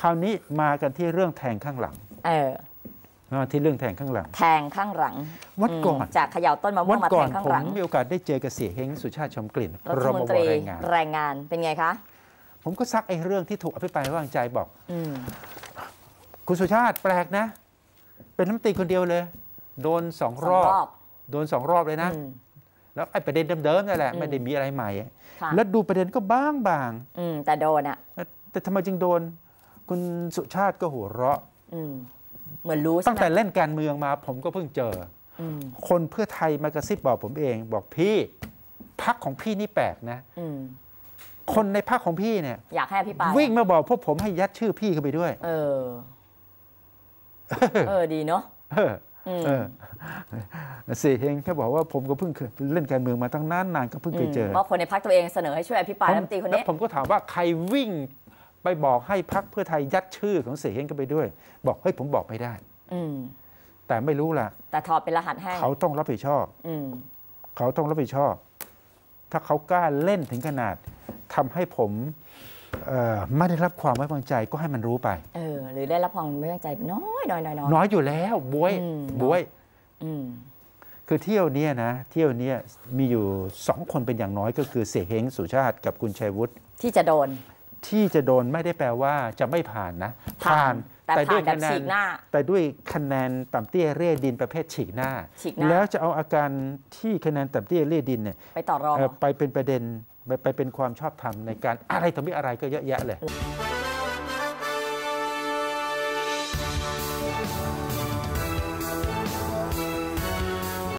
คราวนี้มากันที่เรื่องแทงข้างหลัง เออ ที่เรื่องแทงข้างหลัง แทงข้างหลัง วัดก่อน จากเขย่าต้นมะม่วงมาแทงข้างหลังผมมีโอกาสได้เจอกับเสียเฮงสุชาติชมกลิ่นรัฐมนตรีแรงงานเป็นไงคะ ผมก็ซักไอ้เรื่องที่ถูกอภิปรายไ่วางใจบอกอคุณสุชาติแปลกนะ เป็นน้ำตีคนเดียวเลย โดนสองรอบ โดนสองรอบเลยนะ แล้วไอ้ประเด็นเดิมๆนั่นแหละ ไม่ได้มีอะไรใหม่ แล้วดูประเด็นก็บ้างบางแต่โดนอะแต่ทำไมจึงโดนคุณสุชาติก็หัวเราะเหมือนรู้ ตั้งแต่เล่นการเมืองมาผมก็เพิ่งเจออคนเพื่อไทย มากระซิบบอกผมเองบอกพี่พักของพี่นี่แปลกนะคนในพักของพี่เนี่ย อยากให้พี่ปาวิ่งมาบอกพวกผมให้ยัดชื่อพี่เข้าไปด้วย เออ เออดีเนาะเสียเฮงแค่บอกว่าผมก็เพิ่ง เล่นการเมืองมาตั้งนานนานก็เพิ่งเคยเจอเพราะคนในพักตัวเองเสนอให้ช่วยอภิปรายรัฐมนตรีคนนี้ผมก็ถามว่าใครวิ่งไปบอกให้พักเพื่อไทยยัดชื่อของเสียเฮงเข้าไปด้วย บอกเฮ้ยผมบอกไม่ได้ อืแต่ไม่รู้ล่ะ แต่ถอดเป็นรหัสให้เขาต้องรับผิดชอบ อืเขาต้องรับผิดชอบ ถ้าเขากล้าเล่นถึงขนาดทำให้ผมเออไม่ได้รับความไว้วางใจ ก็ให้มันรู้ไปเออ หรือได้รับความไว้วางใจน้อยน้อยน้อยน้อยอยู่แล้ว บวย บวย อืคือเที่ยวนี้นะเที่ยวนี้มีอยู่สองคนเป็นอย่างน้อยก็คือเสียเฮงสุชาติ กับคุณชัยวุฒิที่จะโดนที่จะโดนไม่ได้แปลว่าจะไม่ผ่านนะ ผ่านแต่ด้วยคะแนนแต่ด้วยคะแนนต่าเตี้ยเร่ดินประเภทฉีกหน้า แล้วจะเอาอาการที่คะแนนต่าเตี้ยเร่ดินเนี่ยไปต่อรองไปเป็นประเด็น ไปเป็นความชอบธรรมในการอะไรต่อมิอะไรก็เยอะแยะเลย